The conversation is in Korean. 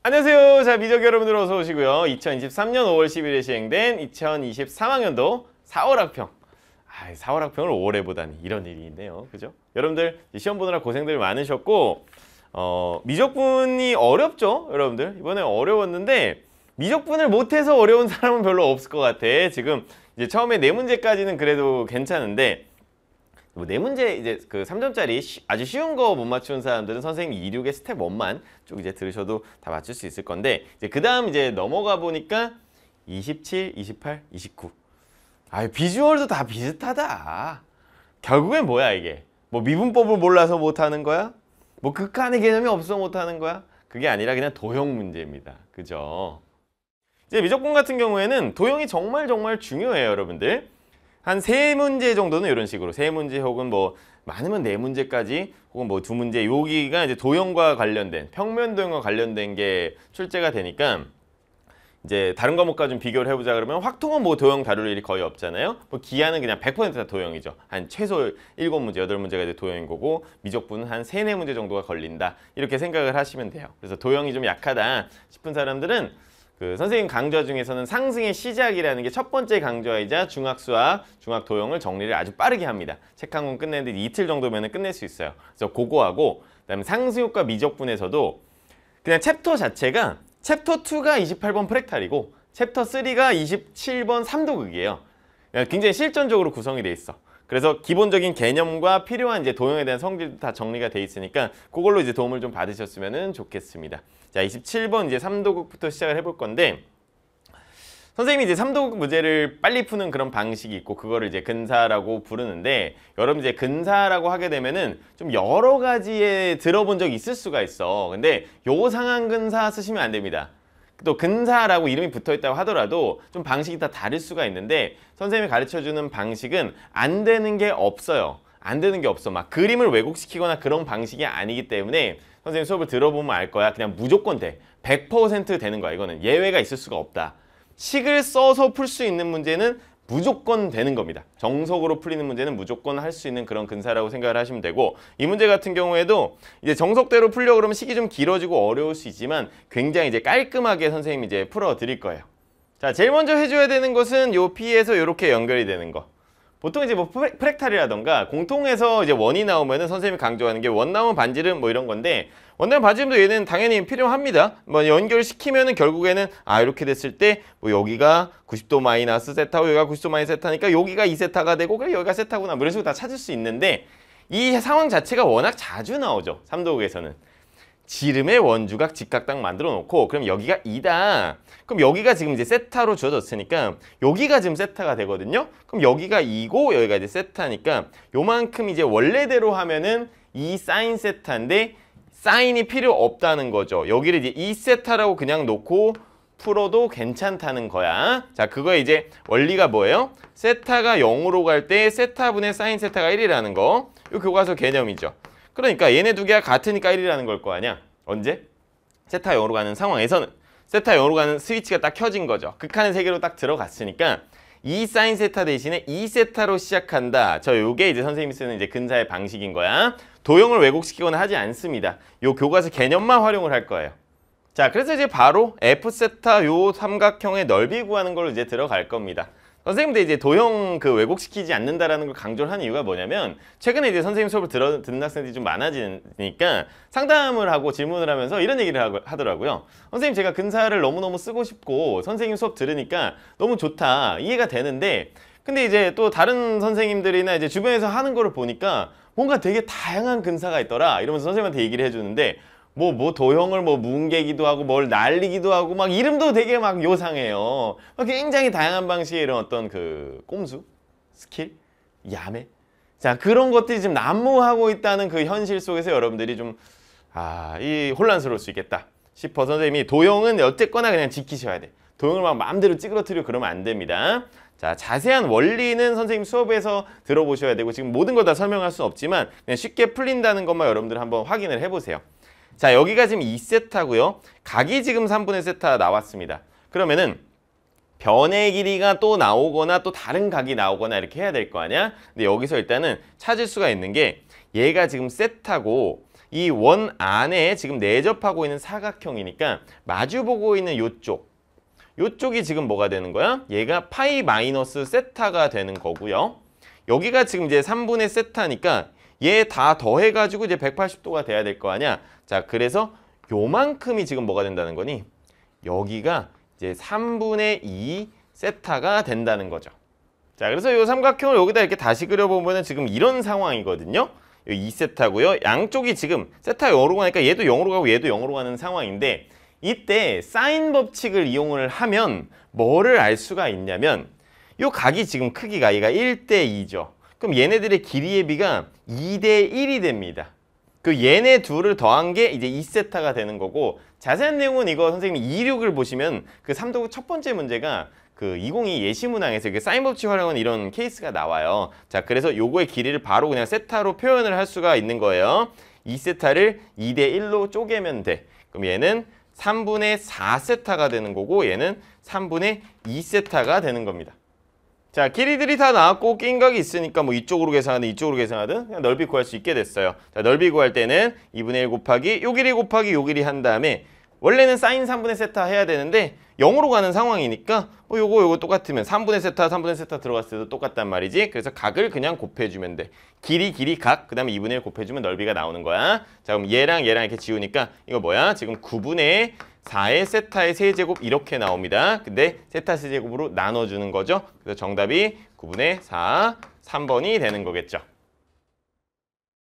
안녕하세요. 자, 미적 여러분들 어서 오시고요. 2023년 5월 1 0일에 시행된 2023학년도 4월 학평. 아, 4월 학평을 5월에 보다니 이런 일이 있네요. 그죠? 여러분들 시험 보느라 고생들 많으셨고 어, 미적분이 어렵죠? 여러분들 이번에 어려웠는데 미적분을 못해서 어려운 사람은 별로 없을 것 같아. 지금 이제 처음에 네 문제까지는 그래도 괜찮은데 뭐네 문제 이제 그 3점짜리 쉬, 아주 쉬운 거 못 맞춘 사람들은 선생님 2, 6의 스텝 1만 쭉 이제 들으셔도 다 맞출 수 있을 건데 이제 그 다음 이제 넘어가 보니까 27, 28, 29. 아 비주얼도 다 비슷하다. 결국엔 뭐야 이게? 뭐 미분법을 몰라서 못하는 거야? 뭐 극한의 개념이 없어 못하는 거야? 그게 아니라 그냥 도형 문제입니다. 그죠? 이제 미적분 같은 경우에는 도형이 정말 정말 중요해요 여러분들. 한세 문제 정도는 이런 식으로 세 문제 혹은 뭐 많으면 네 문제까지 혹은 뭐 두 문제 여기가 이제 도형과 관련된 평면 도형과 관련된 게 출제가 되니까 이제 다른 과목과 좀 비교를 해보자 그러면 확통은 뭐 도형 다룰 일이 거의 없잖아요. 뭐 기하는 그냥 100%다 도형이죠. 한 최소 7문제, 8문제가 이제 도형인 거고 미적분은 한 3, 4문제 정도가 걸린다. 이렇게 생각을 하시면 돼요. 그래서 도형이 좀 약하다 싶은 사람들은 그 선생님 강좌 중에서는 상승의 시작이라는 게 첫 번째 강좌이자 중학수와 중학도형을 정리를 아주 빠르게 합니다. 책 한 권 끝내는데 이틀 정도면 끝낼 수 있어요. 그래서 고거하고 그다음에 상승효과 미적분에서도 그냥 챕터 자체가 챕터 2가 28번 프랙탈이고 챕터 3가 27번 3도극이에요 굉장히 실전적으로 구성이 돼 있어. 그래서 기본적인 개념과 필요한 이제 도형에 대한 성질도 다 정리가 돼 있으니까 그걸로 이제 도움을 좀 받으셨으면 좋겠습니다. 자, 27번 이제 3도국부터 시작을 해볼 건데 선생님이 이제 3도국 문제를 빨리 푸는 그런 방식이 있고 그거를 이제 근사라고 부르는데 여러분 이제 근사라고 하게 되면은 좀 여러 가지에 들어본 적이 있을 수가 있어. 근데 요 상황 근사 쓰시면 안 됩니다. 또 근사라고 이름이 붙어 있다고 하더라도 좀 방식이 다 다를 수가 있는데 선생님이 가르쳐 주는 방식은 안 되는 게 없어요. 안 되는 게 없어. 막 그림을 왜곡시키거나 그런 방식이 아니기 때문에 선생님 수업을 들어보면 알 거야. 그냥 무조건 돼. 100% 되는 거야. 이거는 예외가 있을 수가 없다. 식을 써서 풀 수 있는 문제는 무조건 되는 겁니다. 정석으로 풀리는 문제는 무조건 할 수 있는 그런 근사라고 생각을 하시면 되고 이 문제 같은 경우에도 이제 정석대로 풀려 그러면 식이 좀 길어지고 어려울 수 있지만 굉장히 이제 깔끔하게 선생님이 이제 풀어 드릴 거예요. 자, 제일 먼저 해줘야 되는 것은 요 P에서 요렇게 연결이 되는 거. 보통 이제 뭐프랙탈이라던가 공통에서 이제 원이 나오면은 선생님이 강조하는 게 원 나오면 반지름 뭐 이런 건데 원단 바지 힘도 얘는 당연히 필요합니다. 뭐 연결시키면은 결국에는 아 이렇게 됐을 때뭐 여기가 90도 마이너스 세타고 여기가 90도 마이너스 세타니까 여기가 2세타가 되고 그래 여기가 세타구나 뭐 이런 식으로 다 찾을 수 있는데 이 상황 자체가 워낙 자주 나오죠. 삼도국에서는 지름의 원주각 직각 딱 만들어 놓고 그럼 여기가 2다. 그럼 여기가 지금 이제 세타로 주어졌으니까 여기가 지금 세타가 되거든요. 그럼 여기가 2고 여기가 이제 세타니까 요만큼 이제 원래대로 하면은 이 사인 세타인데 사인이 필요 없다는 거죠. 여기를 이제 이세타라고 그냥 놓고 풀어도 괜찮다는 거야. 자, 그거 이제 원리가 뭐예요? 세타가 0으로 갈 때 세타분의 사인 세타가 1이라는 거. 이 교과서 개념이죠. 그러니까 얘네 두 개가 같으니까 1이라는 걸 거 아니야. 언제? 세타 0으로 가는 상황에서는. 세타 0으로 가는 스위치가 딱 켜진 거죠. 극한의 세계로 딱 들어갔으니까 이 사인 세타 대신에 이 세타로 시작한다. 저 요게 이제 선생님이 쓰는 이제 근사의 방식인 거야. 도형을 왜곡시키거나 하지 않습니다. 요 교과서 개념만 활용을 할 거예요. 자, 그래서 이제 바로 F 세타 요 삼각형의 넓이 구하는 걸로 이제 들어갈 겁니다. 선생님들 이제 도형 그 왜곡시키지 않는다라는 걸 강조를 한 이유가 뭐냐면 최근에 이제 선생님 수업을 들어, 듣는 학생들이 좀 많아지니까 상담을 하고 질문을 하면서 이런 얘기를 하더라고요. 선생님 제가 근사를 너무너무 쓰고 싶고 선생님 수업 들으니까 너무 좋다 이해가 되는데 근데 이제 또 다른 선생님들이나 이제 주변에서 하는 거를 보니까 뭔가 되게 다양한 근사가 있더라 이러면서 선생님한테 얘기를 해주는데 뭐, 뭐 도형을 뭐 뭉개기도 하고 뭘 날리기도 하고 막 이름도 되게 막 요상해요. 굉장히 다양한 방식의 이런 어떤 그 꼼수, 스킬, 야매. 자, 그런 것들이 지금 난무하고 있다는 그 현실 속에서 여러분들이 좀, 아, 이 혼란스러울 수 있겠다 싶어 선생님이 도형은 어쨌거나 그냥 지키셔야 돼. 도형을 막 마음대로 찌그러뜨려 그러면 안 됩니다. 자, 자세한 원리는 선생님 수업에서 들어보셔야 되고 지금 모든 걸 다 설명할 수 없지만 그냥 쉽게 풀린다는 것만 여러분들 한번 확인을 해보세요. 자, 여기가 지금 2세타고요. 각이 지금 3분의 세타 나왔습니다. 그러면은 변의 길이가 또 나오거나 또 다른 각이 나오거나 이렇게 해야 될 거 아니야? 근데 여기서 일단은 찾을 수가 있는 게 얘가 지금 세타고 이 원 안에 지금 내접하고 있는 사각형이니까 마주보고 있는 이쪽 이쪽이 지금 뭐가 되는 거야? 얘가 파이 마이너스 세타가 되는 거고요. 여기가 지금 이제 3분의 세타니까 얘 다 더해가지고 이제 180도가 돼야 될 거 아니야? 자, 그래서 요만큼이 지금 뭐가 된다는 거니? 여기가 이제 3분의 2 세타가 된다는 거죠. 자, 그래서 요 삼각형을 여기다 이렇게 다시 그려보면 지금 이런 상황이거든요. 2세타고요. 양쪽이 지금 세타 0으로 가니까 얘도 0으로 가고 얘도 0으로 가는 상황인데 이때 사인 법칙을 이용을 하면 뭐를 알 수가 있냐면 요 각이 지금 크기가 얘가 1대2죠. 그럼 얘네들의 길이의 비가 2대1이 됩니다. 그 얘네 둘을 더한 게 이제 2세타가 되는 거고 자세한 내용은 이거 선생님 26을 보시면 그 3도구 첫 번째 문제가 그 2 0 2 예시문항에서 이 사인 법칙 활용한 이런 케이스가 나와요. 자, 그래서 요거의 길이를 바로 그냥 세타로 표현을 할 수가 있는 거예요. 2세타를 2대 1로 쪼개면 돼. 그럼 얘는 3분의 4세타가 되는 거고 얘는 3분의 2세타가 되는 겁니다. 자, 길이들이 다 나왔고 낀각이 있으니까 뭐 이쪽으로 계산하든 이쪽으로 계산하든 그냥 넓이 구할 수 있게 됐어요. 자, 넓이 구할 때는 2분의 1 곱하기 요 길이 곱하기 요 길이 한 다음에 원래는 사인 3분의 세타 해야 되는데 0으로 가는 상황이니까 어, 요거 요거 똑같으면 3분의 세타 3분의 세타 들어갔을 때도 똑같단 말이지 그래서 각을 그냥 곱해주면 돼 길이 길이 각그 다음에 2분의 1 곱해주면 넓이가 나오는 거야 자 그럼 얘랑 얘랑 이렇게 지우니까 이거 뭐야 지금 9분의 4의 세타의 세제곱 이렇게 나옵니다 근데 세타 세제곱으로 나눠주는 거죠 그래서 정답이 9분의 4 3번이 되는 거겠죠